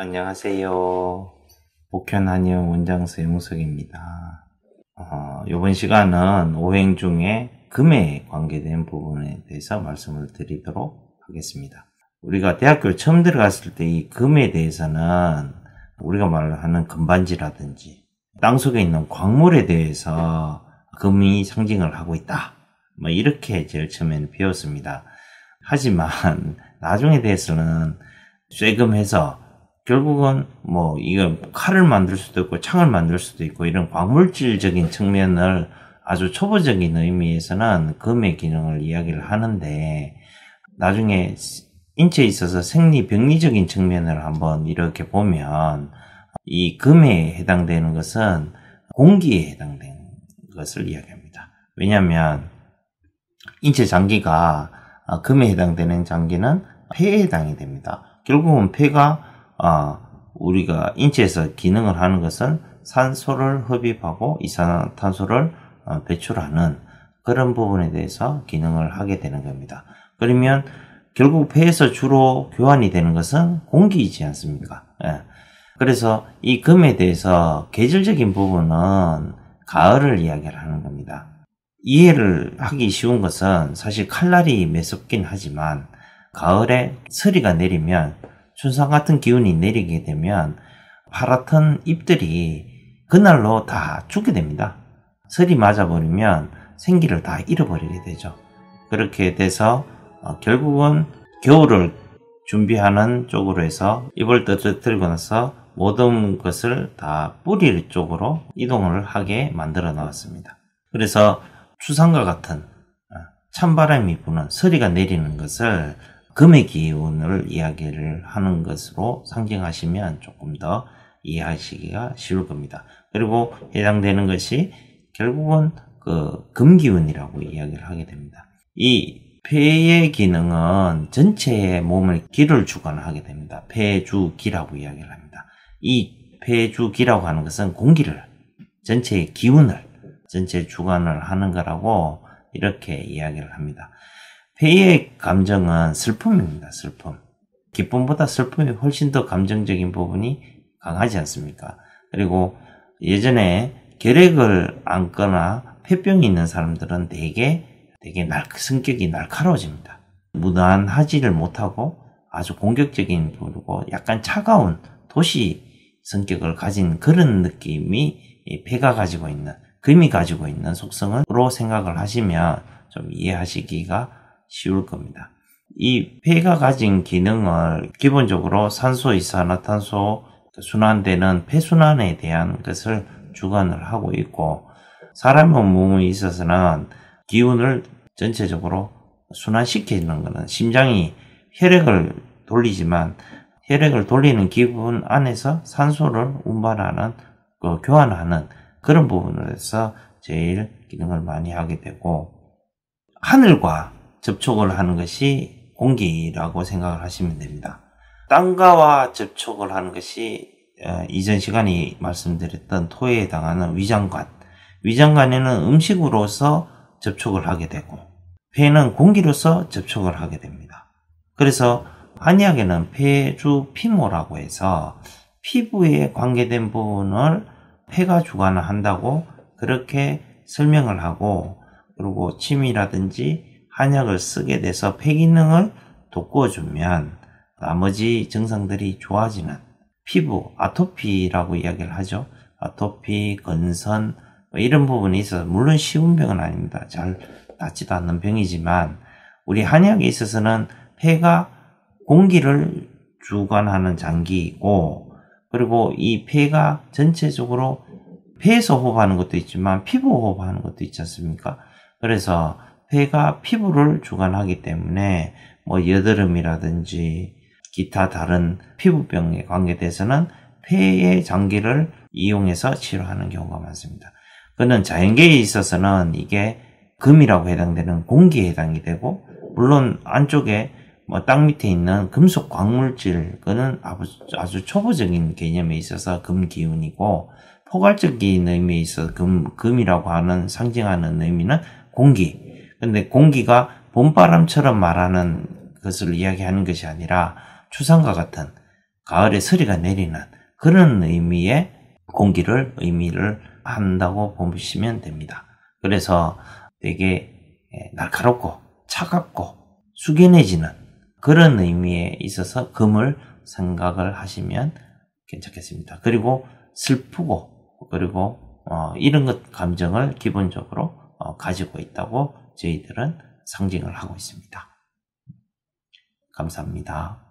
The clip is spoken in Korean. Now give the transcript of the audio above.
안녕하세요. 목현 한의원 원장수 영석입니다. 어, 이번 시간은 오행 중에 금에 관계된 부분에 대해서 말씀을 드리도록 하겠습니다. 우리가 대학교 처음 들어갔을 때 이 금에 대해서는 우리가 말하는 금반지라든지 땅속에 있는 광물에 대해서 금이 상징을 하고 있다. 뭐 이렇게 제일 처음에는 배웠습니다. 하지만 나중에 대해서는 쇠금해서 결국은 뭐 이건 칼을 만들 수도 있고 창을 만들 수도 있고 이런 광물질적인 측면을 아주 초보적인 의미에서는 금의 기능을 이야기를 하는데 나중에 인체에 있어서 생리 병리적인 측면을 한번 이렇게 보면 이 금에 해당되는 것은 공기에 해당된 것을 이야기합니다. 왜냐하면 인체 장기가 금에 해당되는 장기는 폐에 해당이 됩니다. 결국은 폐가 어, 우리가 인체에서 기능을 하는 것은 산소를 흡입하고 이산화탄소를 어, 배출하는 그런 부분에 대해서 기능을 하게 되는 겁니다. 그러면 결국 폐에서 주로 교환이 되는 것은 공기이지 않습니까? 예. 그래서 이 금에 대해서 계절적인 부분은 가을을 이야기를 하는 겁니다. 이해를 하기 쉬운 것은 사실 칼날이 매섭긴 하지만 가을에 서리가 내리면 춘상 같은 기운이 내리게 되면 파랗던 잎들이 그날로 다 죽게 됩니다. 설이 맞아버리면 생기를 다 잃어버리게 되죠. 그렇게 돼서 어, 결국은 겨울을 준비하는 쪽으로 해서 잎을 떨어뜨리고 나서 모든 것을 다 뿌리 쪽으로 이동을 하게 만들어 놓았습니다. 그래서 추상과 같은 어, 찬바람이 부는 서리가 내리는 것을 금의 기운을 이야기를 하는 것으로 상징하시면 조금 더 이해하시기가 쉬울 겁니다. 그리고 해당되는 것이 결국은 그 금기운이라고 이야기를 하게 됩니다. 이 폐의 기능은 전체의 몸을 기를 주관하게 됩니다. 폐주기라고 이야기를 합니다. 이 폐주기라고 하는 것은 공기를 전체의 기운을 전체 주관을 하는 거라고 이렇게 이야기를 합니다. 회의 감정은 슬픔입니다. 슬픔. 기쁨보다 슬픔이 훨씬 더 감정적인 부분이 강하지 않습니까? 그리고 예전에 결핵을 안거나 폐병이 있는 사람들은 되게 되게 날, 성격이 날카로워집니다. 무난하지를 못하고 아주 공격적인 부 분이고 약간 차가운 도시 성격을 가진 그런 느낌이 폐가 가지고 있는 금이 가지고 있는 속성으로 생각을 하시면 좀 이해하시기가 쉬울 겁니다. 이 폐가 가진 기능을 기본적으로 산소, 이산화탄소 순환되는 폐순환에 대한 것을 주관을 하고 있고 사람의 몸에 있어서는 기운을 전체적으로 순환시키는 것은 심장이 혈액을 돌리지만 혈액을 돌리는 기분 안에서 산소를 운반하는 그 교환하는 그런 부분에서 제일 기능을 많이 하게 되고 하늘과 접촉을 하는 것이 공기라고 생각을 하시면 됩니다. 땅과와 접촉을 하는 것이 어, 이전 시간에 말씀드렸던 토에 해당하는 위장관. 위장관에는 음식으로서 접촉을 하게 되고 폐는 공기로서 접촉을 하게 됩니다. 그래서 한의학에는 폐주 피모라고 해서 피부에 관계된 부분을 폐가 주관을 한다고 그렇게 설명을 하고 그리고 침이라든지 한약을 쓰게 돼서 폐기능을 돋궈주면 나머지 증상들이 좋아지는 피부 아토피라고 이야기를 하죠. 아토피, 건선 뭐 이런 부분이 있어서 물론 쉬운 병은 아닙니다. 잘 낫지도 않는 병이지만 우리 한약에 있어서는 폐가 공기를 주관하는 장기이고 그리고 이 폐가 전체적으로 폐에서 호흡하는 것도 있지만 피부 호흡하는 것도 있지 않습니까? 그래서 폐가 피부를 주관하기 때문에 뭐 여드름이라든지 기타 다른 피부병에 관계돼서는 폐의 장기를 이용해서 치료하는 경우가 많습니다. 그는 자연계에 있어서는 이게 금이라고 해당되는 공기에 해당이 되고 물론 안쪽에 뭐 땅 밑에 있는 금속 광물질 그는 아주, 초보적인 개념에 있어서 금 기운이고 포괄적인 의미에 있어 금 금이라고 하는 상징하는 의미는 공기 근데 공기가 봄바람처럼 말하는 것을 이야기하는 것이 아니라 추상과 같은 가을에 서리가 내리는 그런 의미의 공기를 의미를 한다고 보시면 됩니다. 그래서 되게 예, 날카롭고 차갑고 숙연해지는 그런 의미에 있어서 금을 생각을 하시면 괜찮겠습니다. 그리고 슬프고 그리고 어, 이런 것 감정을 기본적으로 어, 가지고 있다고 저희들은 상징을 하고 있습니다. 감사합니다.